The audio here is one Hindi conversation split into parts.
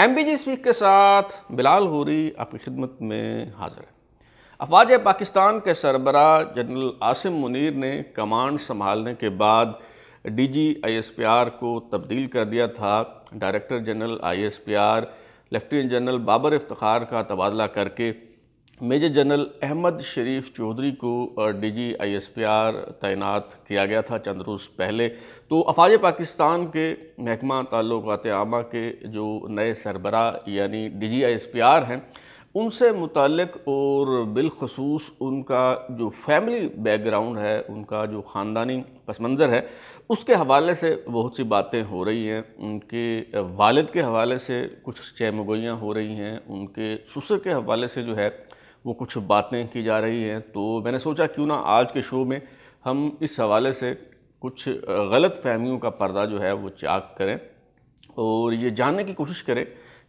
एम बी जी स्पीक के साथ बिलाल गोरी आपकी खिदमत में हाजिर है अफवाज पाकिस्तान के सरबरा जनरल आसिम मुनीर ने कमांड संभालने के बाद D G I S P R को तब्दील कर दिया था director general I S P R lieutenant general Babar Iftikhar का तबादला करके मेजर जनरल अहमद शरीफ चौधरी को डीजी आईएसपीआर तैनात किया गया था चंद रोज़ पहले तो अफाज पाकिस्तान के महकमा ताल्लुक़ात आमा के जो नए सरबरा यानी डीजी आईएसपीआर हैं उनसे मुतलक और बिलखसूस उनका जो फैमिली बैकग्राउंड है उनका जो ख़ानदानी पस मंज़र है उसके हवाले से बहुत सी बातें हो रही हैं उनके वालद के हवाले से कुछ चैमगोइयाँ हो रही हैं उनके ससुर के हवाले से जो है वो कुछ बातें की जा रही हैं तो मैंने सोचा क्यों ना आज के शो में हम इस हवाले से कुछ गलत फहमियों का पर्दा जो है वो चाक करें और ये जानने की कोशिश करें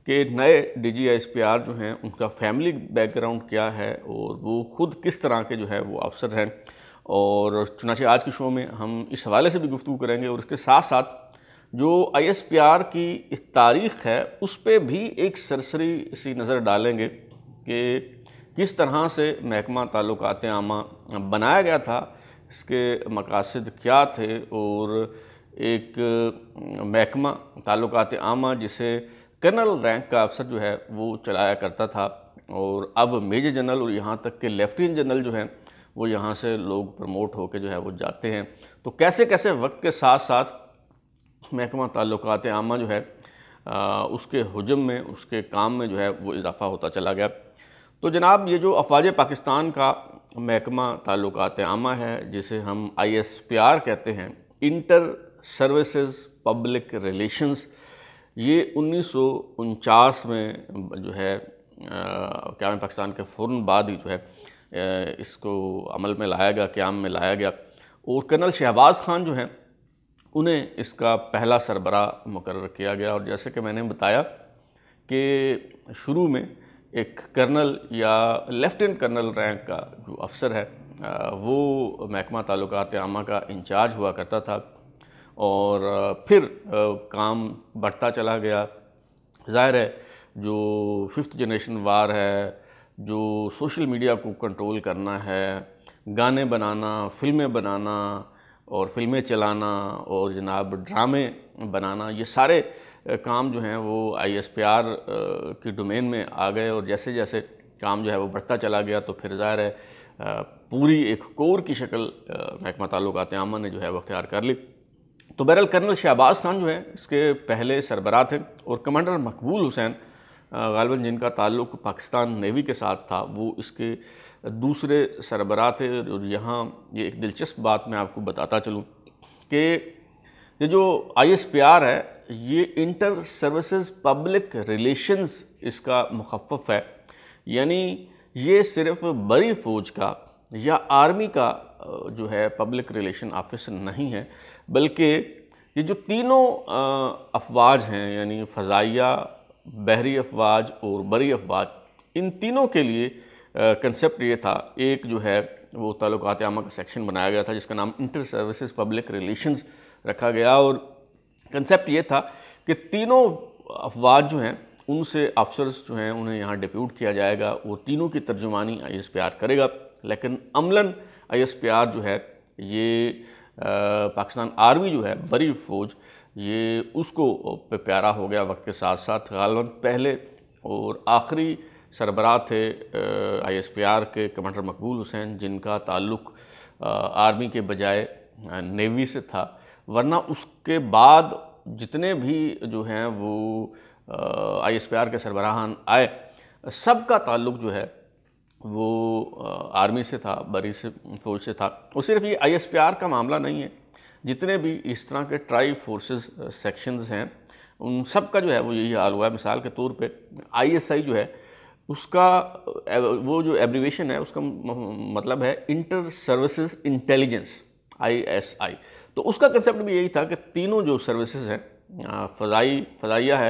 कि नए D G S P R जो हैं उनका फैमिली बैकग्राउंड क्या है और वो ख़ुद किस तरह के जो है वो अफसर हैं और चुनाचे आज के शो में हम इस हवाले से भी गुफ्तु करेंगे और उसके साथ साथ जो आई एस पी आर की तारीख़ है उस पर भी एक सरसरी सी नज़र डालेंगे कि किस तरह से महकमा ताल्लुक आमा बनाया गया था इसके मकासद क्या थे और एक महकमा ताल्लुक आमा जिसे कर्नल रैंक का अफसर जो है वो चलाया करता था और अब मेजर जनरल और यहाँ तक के लेफ्टिनेंट जनरल जो हैं वो यहाँ से लोग प्रमोट होकर जो है वो जाते हैं तो कैसे कैसे वक्त के साथ साथ महकमा ताल्लुक आमा जो है आ, उसके हजम में उसके काम में जो है वो इजाफ़ा होता चला गया तो जनाब ये जो अफवाज पाकिस्तान का महकमा ताल्लुकात आमा है जिसे हम आई एस पी आर कहते हैं इंटर सर्विसेज पब्लिक रिलेशंस ये उन्नीस में जो है क्या पाकिस्तान के फ़ौर बाद ही जो है इसको अमल में लाया गया क्याम में लाया गया और कर्नल शहबाज खान जो हैं उन्हें इसका पहला सरबरा मुकर किया गया और जैसे कि मैंने बताया कि शुरू में एक कर्नल या लेफ्टिनेंट कर्नल रैंक का जो अफसर है वो महकमा ताल्लुकात आमा का इंचार्ज हुआ करता था और फिर काम बढ़ता चला गया ज़ाहिर है जो फिफ्थ जनरेशन वार है जो सोशल मीडिया को कंट्रोल करना है गाने बनाना फिल्में बनाना और फिल्में चलाना और जनाब ड्रामे बनाना ये सारे काम जो हैं वो आईएसपीआर की डोमेन में आ गए और जैसे जैसे काम जो है वो बढ़ता चला गया तो फिर ज़ाहिर है पूरी एक कोर की शक्ल महकमा ताल्लुकात आमा ने जो है वो अख्तियार कर ली तो बहरल कर्नल शहबाज खान जो है इसके पहले सरबराह थे और कमांडर मकबूल हुसैन गालबन जिनका ताल्लुक पाकिस्तान नेवी के साथ था वो इसके दूसरे सरबरा थे और यहाँ ये एक दिलचस्प बात मैं आपको बताता चलूँ कि ये जो आई एस पी आर है ये इंटर सर्विसेज पब्लिक रिलेशंस इसका मुखफ़ है यानी ये सिर्फ बड़ी फ़ौज का या आर्मी का जो है पब्लिक रिलेशन ऑफिसर नहीं है बल्कि ये जो तीनों अफवाज हैं यानी फ़जाइया बहरी अफवाज और बड़ी अफवाज इन तीनों के लिए कंसेप्ट ये था एक जो है वो तलुकात आमा का सेक्शन बनाया गया था जिसका नाम इंटर सर्विसेज पब्लिक रिलेशंस रखा गया और कंसेप्ट ये था कि तीनों अफवाज जो हैं उनसे अफसर्स जो हैं उन्हें यहाँ डिप्यूट किया जाएगा वो तीनों की तर्जुमानी आई एस पी आर करेगा लेकिन अमलन आई एस पी आर जो है ये पाकिस्तान आर्मी जो है बड़ी फौज ये उसको पे प्यारा हो गया वक्त के साथ साथ गालबा पहले और आखिरी सरबराह थे आई एस पी आर के कमांडर मकबूल हुसैन जिनका ताल्लुक़ आर्मी के बजाय नेवी से था वरना उसके बाद जितने भी जो हैं वो आई एस पी आर के सरबराहान आए सब का ताल्लुक जो है वो आर्मी से था बरी से फौज से था और सिर्फ ये आई एस पी आर का मामला नहीं है जितने भी इस तरह के ट्राई फोर्सेस सेक्शंस हैं उन सब का जो है वो यही हाल हुआ है मिसाल के तौर पे आई जो है उसका वो जो एब्रीवेशन है उसका मतलब है inter services intelligence I S I तो उसका कंसेप्ट भी यही था कि तीनों जो सर्विसेज हैं फ़जाई फ़जाइया है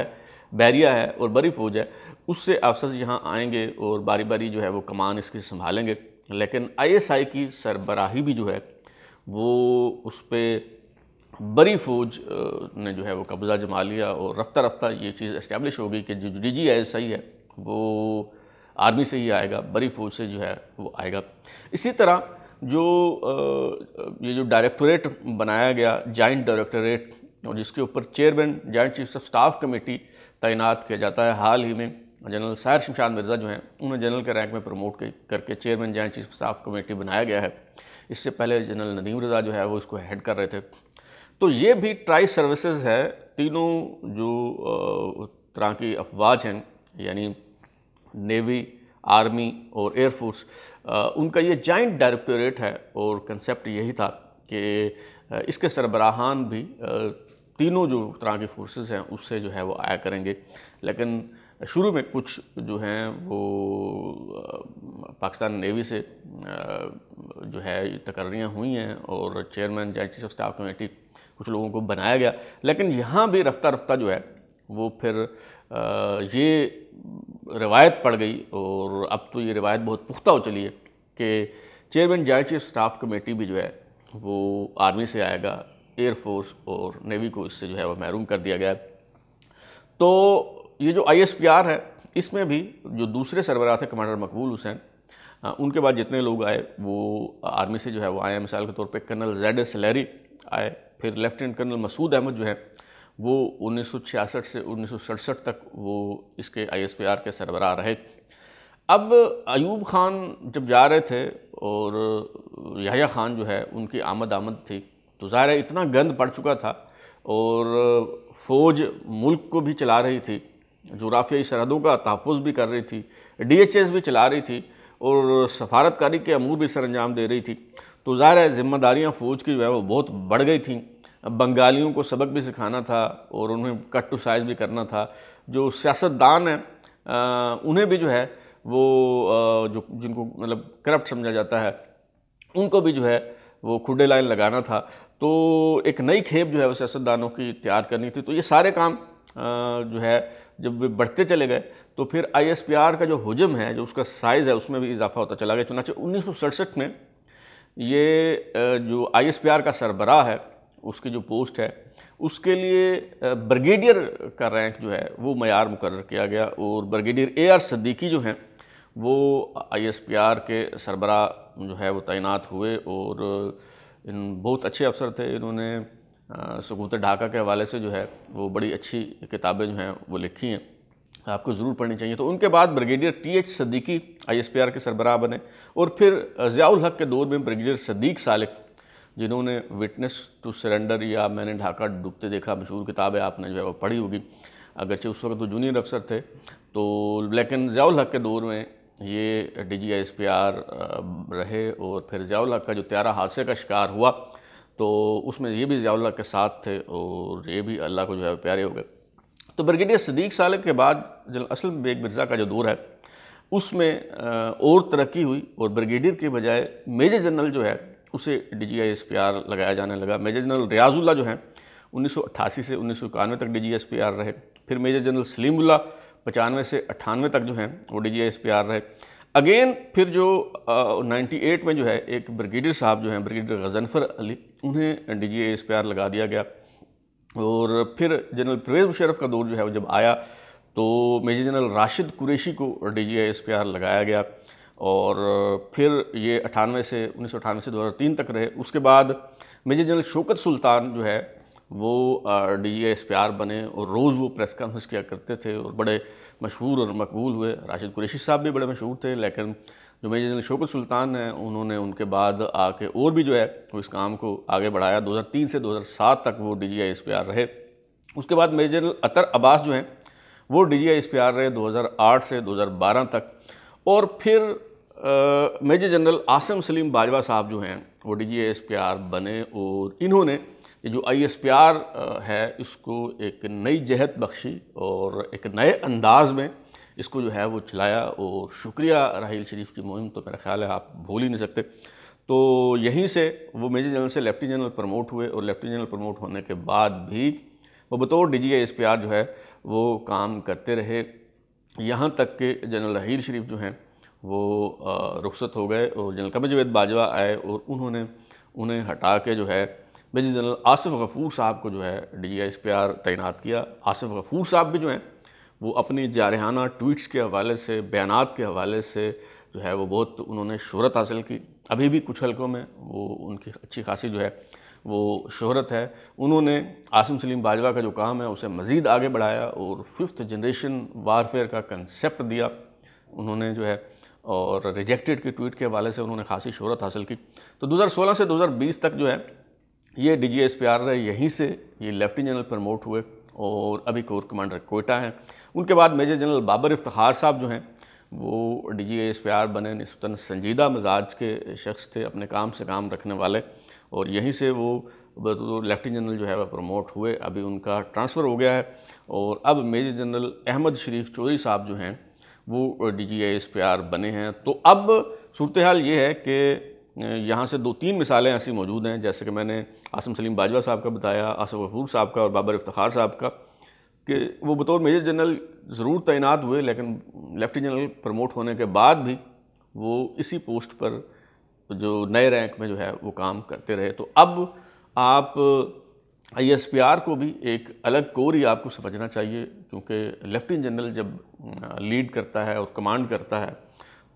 बैरिया है और बरी फौज है उससे अफसर यहाँ आएंगे और बारी बारी जो है वो कमान इसकी संभालेंगे लेकिन आईएसआई की सरबराही भी जो है वो उस पर बड़ी फौज ने जो है वो कब्ज़ा जमा लिया और रफ्ता रफ्ता ये चीज़ इस्टेब्लिश हो गई कि जो डी जी आई है वो आर्मी से ही आएगा बड़ी फौज से जो है वो आएगा इसी तरह जो ये जो डायरेक्टोरेट बनाया गया जॉइंट डायरेक्टोरेट और जिसके ऊपर chairman joint chief of staff committee तैनात किया जाता है हाल ही में जनरल सैर शमशान मिर्ज़ा जो हैं उन्हें जनरल के रैंक में प्रमोट करके chairman joint chief staff committee बनाया गया है इससे पहले जनरल नदीम रज़ा जो है वो इसको हेड कर रहे थे तो ये भी ट्राई सर्विसेज है तीनों जो तरह की अफवाज हैं यानी नेवी आर्मी और एयरफोर्स उनका ये जॉइंट डायरेक्टोरेट है और कंसेप्ट यही था कि इसके सरबराहान भी तीनों जो तरह की फोर्सेस हैं उससे जो है वो आया करेंगे लेकिन शुरू में कुछ जो हैं वो पाकिस्तान नेवी से जो है तकर्रियाँ हुई हैं और chairman joint chief of staff committee कुछ लोगों को बनाया गया लेकिन यहाँ भी रफ्ता रफ्ता जो है वो फिर ये रिवायत पड़ गई और अब तो ये रिवायत बहुत पुख्ता हो चली है कि चेयरमैन जाय चीफ स्टाफ कमेटी भी जो है वो आर्मी से आएगा एयरफोर्स और नेवी को इससे जो है वो महरूम कर दिया गया तो ये जो आई है इसमें भी जो दूसरे सरबराह थे कमांडर मकबूल हुसैन उनके बाद जितने लोग आए वो आर्मी से जो है वो आए मिसाल के तौर पे कर्नल जेड एस लहरी आए फिर लेफ्टिनेंट कर्नल मसूद अहमद जो है वो उन्नीस से उन्नीस तक वो इसके आई के सरबरा रहे अब अयूब खान जब जा रहे थे और या खान जो है उनकी आमद आमद थी तो ज़ाहिर है इतना गंद पड़ चुका था और फ़ौज मुल्क को भी चला रही थी जुराफिया सरहदों का तहफ़ भी कर रही थी डीएचएस भी चला रही थी और सफारतकारी के अमूर भी सर अंजाम दे रही थी तो ज़ाहिर है ज़िम्मेदारियाँ फ़ौज की जो है वो बहुत बढ़ गई थी बंगालियों को सबक भी सिखाना था और उन्हें कट टू साइज भी करना था जो सियासतदान हैं उन्हें भी जो है वो जो जिनको मतलब करप्ट समझा जाता है उनको भी जो है वो खुडे लाइन लगाना था तो एक नई खेप जो है वो सियासतदानों की तैयार करनी थी तो ये सारे काम जो है जब वे बढ़ते चले गए तो फिर आई का जो हजम है जो उसका साइज़ है उसमें भी इजाफा होता चला गया चुनाचे उन्नीस में ये जो आई का सरबराह है उसकी जो पोस्ट है उसके लिए ब्रिगेडियर का रैंक जो है वो मैार मुकर किया गया और ब्रिगेडियर ए आर सद्दीकी जो हैं वो आई एस पी आर के सरबरा जो है वो तैनात हुए और इन बहुत अच्छे अफसर थे इन्होंने सकूत ढाका के हवाले से जो है वो बड़ी अच्छी किताबें जो हैं वो लिखी हैं आपको ज़रूर पढ़नी चाहिए तो उनके बाद brigadier T H Siddiqui I S P R के सरबराह बने और फिर ज़ियाउल हक के दौर में ब्रिगेडियर सदीक सालिक जिन्होंने विटनेस टू सरेंडर या मैंने ढाका डूबते देखा मशहूर किताब है आपने जो है वो पढ़ी होगी अगरचे उस वक्त वो तो जूनियर अफसर थे तो लेकिन ज़ियाउल हक के दौर में ये D G S P R रहे और फिर ज़ियाउल हक का जो त्यारा हादसे का शिकार हुआ तो उसमें ये भी ज़ियाउल हक के साथ थे और ये भी अल्लाह को जो है प्यारे हो गए तो ब्रिगेडियर सदीक साल के बाद जो असल बेग मिर्ज़ा का जो दौर है उसमें और तरक्की हुई और ब्रिगेडियर के बजाय मेजर जनरल जो है उसे D G I S P R लगाया जाने लगा मेजर जनरल रियाजुल्ला जो है 1988 से उन्नीस तक D G S P R रहे फिर मेजर जनरल सलीमुल्ला पचानवे से अट्ठानवे तक जो हैं वो D G S P R रहे अगेन फिर जो नाइन्टी एट में जो है एक ब्रिगेडियर साहब जो हैं ब्रिगेडियर गजनफर अली उन्हें D G S P R लगा दिया गया और फिर जनरल परवेज़ मुशरफ का दौर जो है वो जब आया तो मेजर जनरल राशिद कुरैशी को D G S P R लगाया गया और फिर ये अठानवे से उन्नीस से दो तक रहे उसके बाद मेजर जनरल शोकत सुल्तान जो है वो डी एस पी आर बने और रोज़ वो प्रेस कॉन्फ्रेंस किया करते थे और बड़े मशहूर और मकबूल हुए राशिद कुरेशी साहब भी बड़े मशहूर थे लेकिन जो मेजर जनरल शोकत सुल्तान हैं उन्होंने उनके बाद आके और भी जो है वो इस काम को आगे बढ़ाया 2003 से 2007 तक वो D G I S P R रहे उसके बाद मेजर जनरल अतर अब्बास जो हैं वो D G I S P R रहे 2008 से 2012 तक और फिर मेजर जनरल आसम सलीम बाजवा साहब जो हैं वो D G S P R बने और इन्होंने ये जो आई एस पी आर है इसको एक नई जहत बख्शी और एक नए अंदाज में इसको जो है वो चलाया और शुक्रिया राहील शरीफ की मुहिम तो मेरा ख्याल है आप भूल ही नहीं सकते तो यहीं से वो मेजर जनरल से लेफ्टिनेंट जनरल प्रमोट हुए और लेफ्टिनेंट जनरल प्रमोट होने के बाद भी वो बतौर D G S P R जो है वो काम करते रहे यहाँ तक के जनरल राहील शरीफ जो हैं वो रुखसत हो गए और जनरल कमर जवेद बाजवा आए और उन्होंने उन्हें हटा के जो है मेजर जनरल आसिफ गफूर साहब को जो है डी एस पी आर तैनात किया आसिफ गफूर साहब भी जो हैं वो अपनी जारहाना ट्वीट्स के हवाले से बयान के हवाले से जो है वो बहुत उन्होंने शहरत हासिल की अभी भी कुछ हलकों में वो उनकी अच्छी खासी जो है वो शहरत है उन्होंने आसिम सलीम बाजवा का जो काम है उसे मज़ीद आगे बढ़ाया और फिफ्थ जनरेशन वारफेयर का कंसेप्ट दिया उन्होंने जो है और रिजेक्टेड की ट्वीट के हवाले से उन्होंने खासी शहरत हासिल की तो 2016 से 2020 तक जो है ये D G S P R रहे यहीं से ये लेफ्टिनेंट जनरल प्रमोट हुए और अभी कोर कमांडर कोयटा हैं उनके बाद मेजर जनरल बाबर इफ्तार साहब जो हैं वो D G S P R बने नस्बता संजीदा मिजाज के शख्स थे अपने काम से काम रखने वाले और यहीं से वो तो लेफ्टिनेंट जनरल जो है वह प्रमोट हुए अभी उनका ट्रांसफ़र हो गया है और अब मेजर जनरल अहमद शरीफ चौधरी साहब जो हैं वो D G S P R बने हैं तो अब सूरत हाल ये है कि यहाँ से दो तीन मिसालें ऐसी मौजूद हैं जैसे कि मैंने आसम सलीम बाजवा साहब का बताया आसफ गफूर साहब का और बाबर इफ्तार साहब का कि वो बतौर मेजर जनरल ज़रूर तैनात हुए लेकिन लेफ्टिनेंट जनरल प्रमोट होने के बाद भी वो इसी पोस्ट पर जो नए रैंक में जो है वो काम करते रहे तो अब आप आईएसपीआर को भी एक अलग कोर ही आपको समझना चाहिए क्योंकि लेफ्टिनेंट जनरल जब लीड करता है और कमांड करता है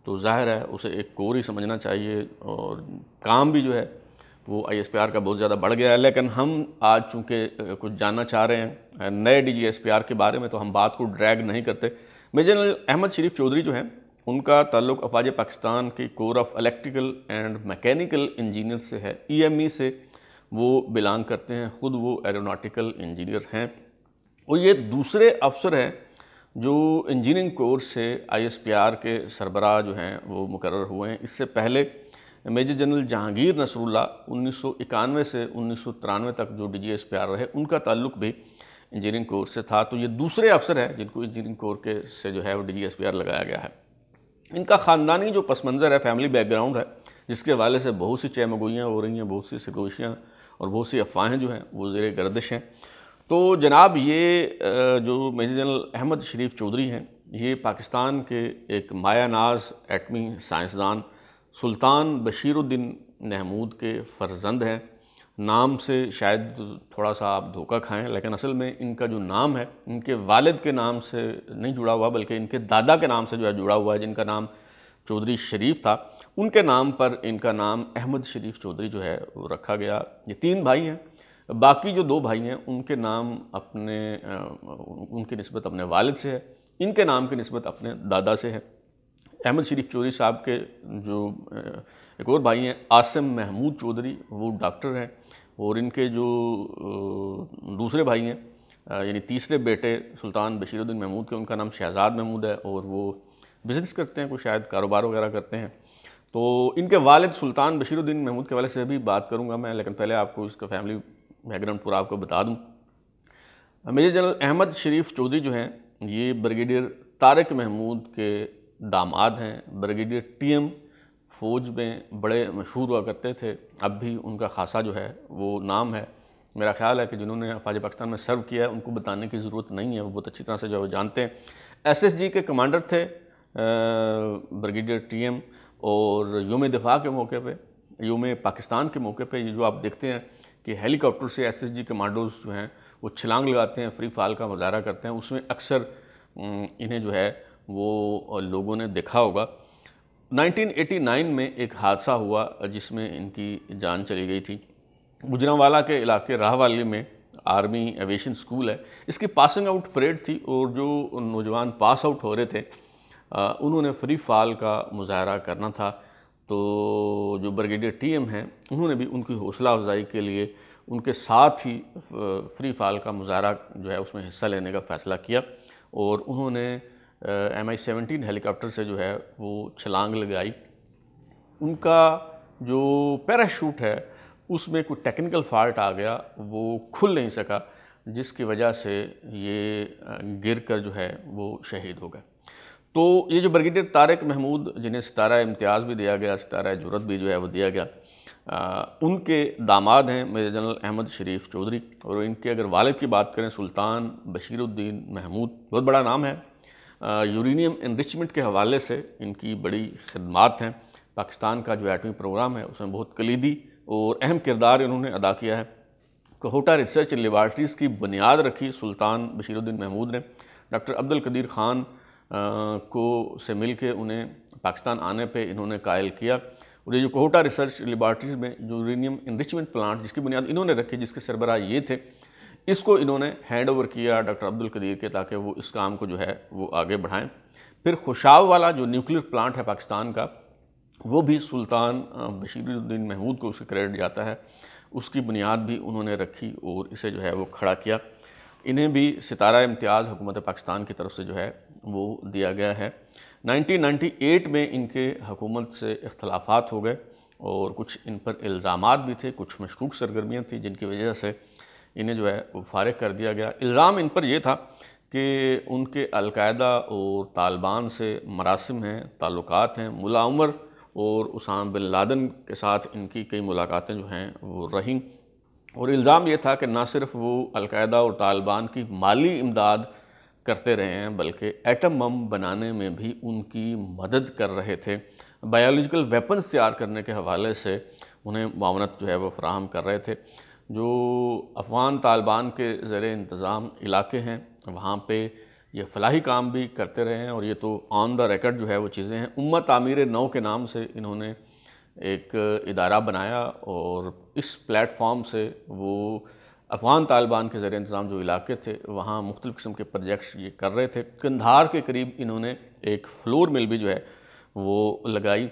तो जाहिर है उसे एक कोर ही समझना चाहिए और काम भी जो है वो आईएसपीआर का बहुत ज़्यादा बढ़ गया है लेकिन हम आज चूँकि कुछ जानना चाह रहे हैं नए आर के बारे में तो हम बात को ड्रैग नहीं करते मेजर जनरल अहमद शरीफ चौधरी जो हैं उनका ताल्लुक अफवाज पाकिस्तान के corps of electrical and mechanical engineer से है ई e e से वो बिलोंग करते हैं ख़ुद वो एरोनाटिकल इंजीनियर हैं और ये दूसरे अफसर हैं जो इंजीनियरिंग कोर्स से आईएसपीआर के सरबराह जो हैं वो मुकर हुए हैं इससे पहले मेजर जनरल जहांगीर नसरुल्ला उन्नीस से उन्नीस तक जो डी रहे उनका ताल्लुक भी इंजीनियरिंग कोर्स से था तो ये दूसरे अफसर हैं जिनको इंजीनियरिंग कोर के से जो है वो डी लगाया गया है इनका ख़ानदानी जो पस मंज़र है फैमिली बैकग्राउंड है जिसके हवाले से बहुत सी चैमगोइयाँ हो रही हैं बहुत सी सिकोशियाँ और बहुत सी अफवाहें जो हैं वो ज़ेर गर्दिश हैं तो जनाब ये जो मेजर जनरल अहमद शरीफ चौधरी हैं ये पाकिस्तान के एक माया नाज एटमी साइंसदान सुल्तान बशीरुद्दीन महमूद के फर्जंद हैं नाम से शायद थोड़ा सा आप धोखा खाएं लेकिन असल में इनका जो नाम है इनके वालिद के नाम से नहीं जुड़ा हुआ बल्कि इनके दादा के नाम से जो है जुड़ा हुआ है जिनका नाम चौधरी शरीफ था उनके नाम पर इनका नाम अहमद शरीफ चौधरी जो है वो रखा गया ये तीन भाई हैं बाकी जो दो भाई हैं उनके नाम अपने उनकी नस्बत अपने वालिद से है इनके नाम की नस्बत अपने दादा से है अहमद शरीफ चौधरी साहब के जो एक और भाई हैं आसिम महमूद चौधरी वो डॉक्टर हैं और इनके जो दूसरे भाई हैं यानी तीसरे बेटे सुल्तान बशीरुद्दीन महमूद के उनका नाम शहजाद महमूद है और वो बिज़नेस करते हैं कुछ शायद कारोबार वगैरह करते हैं तो इनके वालद सुल्तान बशीरुद्दीन महमूद के वाले से भी बात करूँगा मैं लेकिन पहले आपको इसका फैमिली बैकग्राउंड पूरा आपको बता दूँ मेजर जनरल अहमद शरीफ चौधरी जो हैं ये ब्रिगेडियर तारक महमूद के दामाद हैं ब्रिगेडियर टी एम फ़ौज में बड़े मशहूर हुआ करते थे अब भी उनका खासा जो है वो नाम है मेरा ख्याल है कि जिन्होंने फ़ौज पाकिस्तान में सर्व किया है उनको बताने की ज़रूरत नहीं है वो बहुत अच्छी तरह से जो है जानते हैं एस एस जी के कमांडर थे ब्रिगेडियर टी एम और योम दिफा के मौके पर योम पाकिस्तान के मौके पर ये जो आप देखते हैं कि हेलीकॉप्टर से एस एस जी कमांडोज जो हैं वो छलांग लगाते हैं फ्री फाल का मुजाहरा करते हैं उसमें अक्सर इन्हें जो है वो लोगों ने देखा होगा 1989 में एक हादसा हुआ जिसमें इनकी जान चली गई थी गुजरावाला के इलाके राहवाली में आर्मी एविएशन स्कूल है इसकी पासिंग आउट परेड थी और जो नौजवान पास आउट हो रहे थे उन्होंने फ्री फाल का मुजाहरा करना था तो जो ब्रिगेडियर टीएम हैं उन्होंने भी उनकी हौसला अफजाई के लिए उनके साथ ही फ्री फाल का मुजाहरा जो है उसमें हिस्सा लेने का फ़ैसला किया और उन्होंने एम आई सेवनटीन हेलीकॉप्टर से जो है वो छलांग लगाई उनका जो पैराशूट है उसमें कोई टेक्निकल फॉल्ट आ गया वो खुल नहीं सका जिसकी वजह से ये गिर कर जो है वो शहीद हो गए तो ये जो ब्रिगेडियर तारक महमूद जिन्हें सितारा इम्तियाज़ भी दिया गया सितारा जरूरत भी जो है वो दिया गया आ, उनके दामाद हैं मेजर जनरल अहमद शरीफ चौधरी और इनके अगर वालिद की बात करें सुल्तान बशीरुद्दीन महमूद बहुत बड़ा नाम है यूरेनियम इनरिचमेंट के हवाले से इनकी बड़ी खदमात हैं पाकिस्तान का जो एटमी प्रोग्राम है उसमें बहुत कलीदी और अहम किरदार इन्होंने अदा किया है कोहोटा रिसर्च लेबार्ट्रीज़ की बुनियाद रखी सुल्तान बशीरुद्दीन महमूद ने डॉक्टर अब्दुल कदीर ख़ान को से मिल के उन्हें पाकिस्तान आने पे इन्होंने कायल किया और ये जो कोहटा रिसर्च लेबार्ट्रीज में यूरेनियम इनरिचमेंट प्लांट जिसकी बुनियाद इन्होंने रखी जिसके सरबराह ये थे इसको इन्होंने हैंड ओवर किया डॉक्टर अब्दुल कदीर के ताकि वो इस काम को जो है वो आगे बढ़ाएं फिर खुशाव वाला जो न्यूक्लियर प्लांट है पाकिस्तान का वो भी सुल्तान बशीरुद्दीन महमूद को उसे क्रेडिट जाता है उसकी बुनियाद भी उन्होंने रखी और इसे जो है वो खड़ा किया इन्हें भी सितारा इम्तियाज़ हुकूमत पाकिस्तान की तरफ से जो है वो दिया गया है 1998 में इनके हकूमत से अख्तलाफात हो गए और कुछ इन पर इल्ज़ाम भी थे कुछ मशकूक सरगर्मियाँ थी जिनकी वजह से इन्हें जो है वो फारग कर दिया गया इल्ज़ाम इन पर यह था कि उनके अलकायदा और तालिबान से मरासम हैं ताल्लुक़ हैं मुला उमर और उसाम बिन लादन के साथ इनकी कई मुलाकातें जो हैं वो रहीं और इल्ज़ाम ये था कि ना सिर्फ वो अलकायदा और तालिबान की माली इमदाद करते रहे हैं बल्कि एटम बम बनाने में भी उनकी मदद कर रहे थे बायोलॉजिकल वेपन्स तैयार करने के हवाले से उन्हें मावनत जो है वो फ्राहम कर रहे थे जो अफगान तालिबान के ज़र इंतज़ाम इलाके हैं वहाँ पर ये फलाही काम भी करते रहे हैं और ये तो ऑन द रिकॉर्ड जो है वो चीज़ें हैं उम्मत आमिर नौ के नाम से इन्होंने एक इदारा बनाया और इस प्लेटफॉर्म से वो अफगान तालिबान के ज़र इंतज़ाम जो इलाके थे वहाँ मुख्तु किस्म के प्रोजेक्ट्स ये कर रहे थे कंधार के करीब इन्होंने एक फ्लोर मिल भी जो है वो लगाई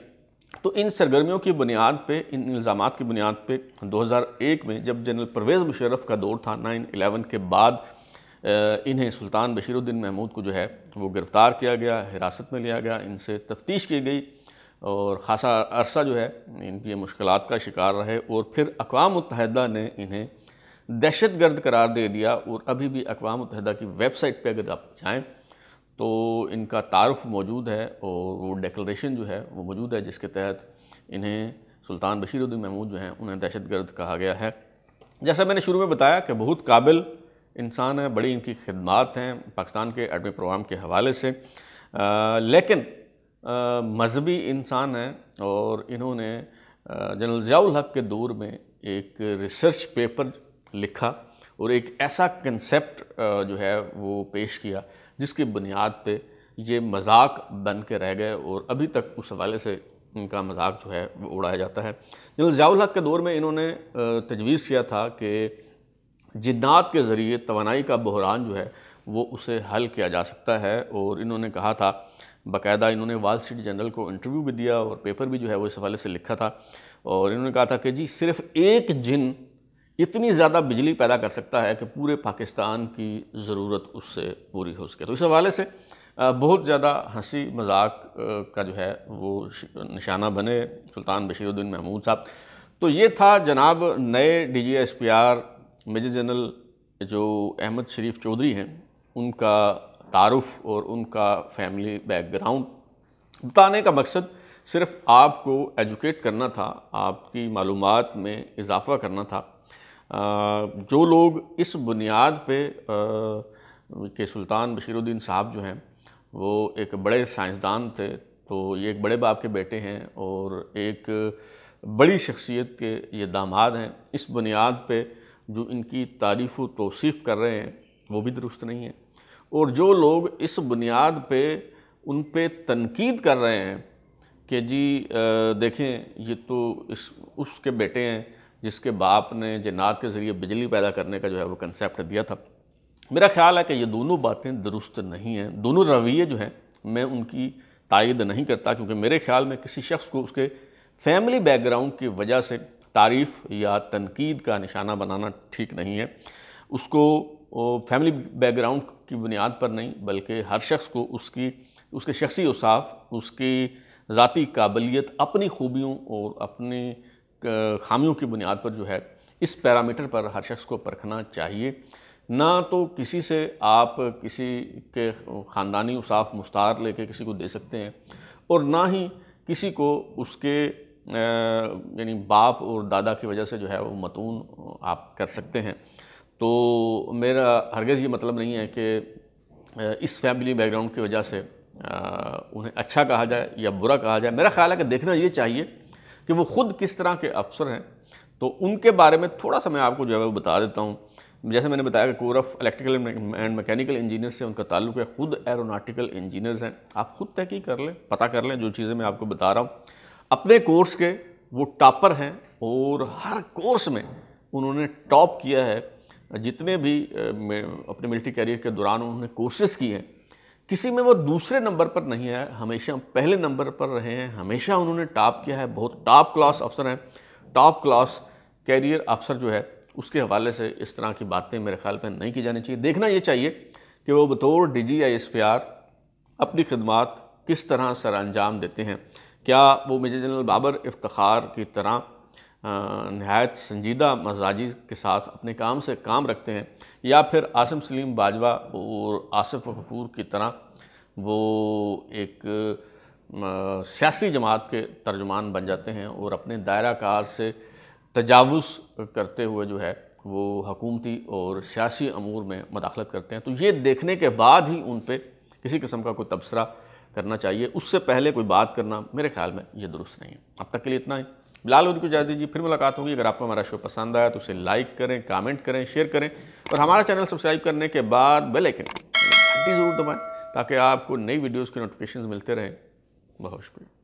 तो इन सरगर्मियों की बुनियाद पर इन इल्ज़ाम की बुनियाद पर दो हज़ार एक में जब जनरल परवेज़ मुशरफ का दौर था नाइन एलेवन के बाद इन्हें सुल्तान बशीरुद्दीन महमूद को जो है वो गिरफ़्तार किया गया हिरासत में लिया गया इनसे तफ्तीश की गई और ख़ासा अरसा जो है इनकी मुश्किल का शिकार रहे और फिर अकवा मुतहदा ने इन्हें दहशत गर्द करार दे दिया और अभी भी अकवा मतहदा की वेबसाइट पर अगर आप जाएँ तो इनका तारफ़ मौजूद है और वो डेकोरेशन जो है वो मौजूद है जिसके तहत इन्हें सुल्तान बशीरुद्दीन महमूद जो हैं उन्हें दहशत गर्द कहा गया है जैसा मैंने शुरू में बताया कि बहुत काबिल इंसान है बड़ी इनकी खदमात हैं पाकिस्तान के एडमी प्रोग्राम के हवाले से आ, लेकिन मजहबी इंसान हैं और इन्होंने जनरल जयाल हक के दौर में एक रिसर्च पेपर लिखा और एक ऐसा कंसेप्ट जो है वो पेश किया जिसकी बुनियाद पे ये मजाक बन के रह गए और अभी तक उस हवाले से इनका मजाक जो है वो उड़ाया जाता है जनरल जयाउल हक के दौर में इन्होंने तजवीज़ किया था कि जिन्नात के ज़रिए तोानाई का बहरान जो है वो उसे हल किया जा सकता है और इन्होंने कहा था बाकायदा इन्होंने वाल स्ट्रीट जनरल को इंटरव्यू भी दिया और पेपर भी जो है वो इस हवाले से लिखा था और इन्होंने कहा था कि जी सिर्फ़ एक जिन इतनी ज़्यादा बिजली पैदा कर सकता है कि पूरे पाकिस्तान की ज़रूरत उससे पूरी हो सके तो इस हवाले से बहुत ज़्यादा हंसी मजाक का जो है वो निशाना बने सुल्तान बशीरुद्दीन महमूद साहब तो ये था जनाब नए D G S P R major general जो अहमद शरीफ चौधरी हैं उनका तारफ़ और उनका फैमिली बैकग्राउंड बताने का मकसद सिर्फ आपको एजुकेट करना था आपकी मालूम में इजाफ़ा करना था जो लोग इस बुनियाद पे के सुल्तान बशीरुद्दीन साहब जो हैं वो एक बड़े साइंसदान थे तो ये एक बड़े बाप के बेटे हैं और एक बड़ी शख्सियत के ये दामाद हैं इस बुनियाद पे जो इनकी तारीफ़ व तोसीफ़ कर रहे हैं वो भी दुरुस्त नहीं है और जो लोग इस बुनियाद पे उन पे तनकीद कर रहे हैं कि जी आ, देखें ये तो इस उसके बेटे हैं जिसके बाप ने जिनात के ज़रिए बिजली पैदा करने का जो है वो कंसेप्ट दिया था मेरा ख्याल है कि ये दोनों बातें दुरुस्त नहीं हैं दोनों रवैये जो हैं मैं उनकी तायद नहीं करता क्योंकि मेरे ख्याल में किसी शख्स को उसके फैमिली बैकग्राउंड की वजह से तारीफ़ या तनकीद का निशाना बनाना ठीक नहीं है उसको फैमिली बैकग्राउंड की बुनियाद पर नहीं बल्कि हर शख्स को उसकी उसके शख्सी उसाफ उसकी ज़ाती काबिलियत अपनी खूबियों और अपनी खामियों की बुनियाद पर जो है इस पैरामीटर पर हर शख्स को परखना चाहिए ना तो किसी से आप किसी के ख़ानदानी उसाफ मुस्तार लेके किसी को दे सकते हैं और ना ही किसी को उसके यानी बाप और दादा की वजह से जो है वो मतून आप कर सकते हैं तो मेरा हरगज़ ये मतलब नहीं है कि इस फैमिली बैकग्राउंड की वजह से उन्हें अच्छा कहा जाए या बुरा कहा जाए मेरा ख्याल है कि देखना ये चाहिए कि वो खुद किस तरह के अफसर हैं तो उनके बारे में थोड़ा सा मैं आपको जो है वो बता देता हूँ जैसे मैंने बताया कि corps of electrical and mechanical engineer से उनका ताल्लुक है खुद एरोनाटिकल इंजीनियर्स हैं आप खुद तहकीक कर लें पता कर लें जो चीज़ें मैं आपको बता रहा हूँ अपने कोर्स के वो टॉपर हैं और हर कोर्स में उन्होंने टॉप किया है जितने भी अपने मिलिट्री कैरियर के दौरान उन्होंने कोर्सेज़ की हैं किसी में वो दूसरे नंबर पर नहीं है हमेशा पहले नंबर पर रहे हैं हमेशा उन्होंने टॉप किया है बहुत टॉप क्लास अफसर हैं टॉप क्लास कैरियर अफसर जो है उसके हवाले से इस तरह की बातें मेरे ख्याल में नहीं की जानी चाहिए देखना ये चाहिए कि वो बतौर D G I S P R अपनी खदमात किस तरह सर अंजाम देते हैं क्या वो मेजर जनरल बाबर इफ्तार की तरह नहायत संजीदा मजाजी के साथ अपने काम से काम रखते हैं या फिर आसम सलीम बाजवा और आसिफ कपूर की तरह वो एक सियासी जमात के तर्जमान बन जाते हैं और अपने दायरा कार से तजावज़ करते हुए जो है वो हकूमती और सियासी अमूर में मदाखलत करते हैं तो ये देखने के बाद ही उन पर किसी किस्म का कोई तबसरा करना चाहिए उससे पहले कोई बात करना मेरे ख्याल में ये दुरुस्त नहीं है अब तक के लिए इतना ही लाल उर्दू जादी दीजिए फिर मुलाकात होगी अगर आपको हमारा शो पसंद आया तो उसे लाइक करें कमेंट करें शेयर करें और हमारा चैनल सब्सक्राइब करने के बाद बेल आइकन घंटी ज़रूर दबाएं ताकि आपको नई वीडियोज़ के नोटिफिकेशन मिलते रहें बहुत शुक्रिया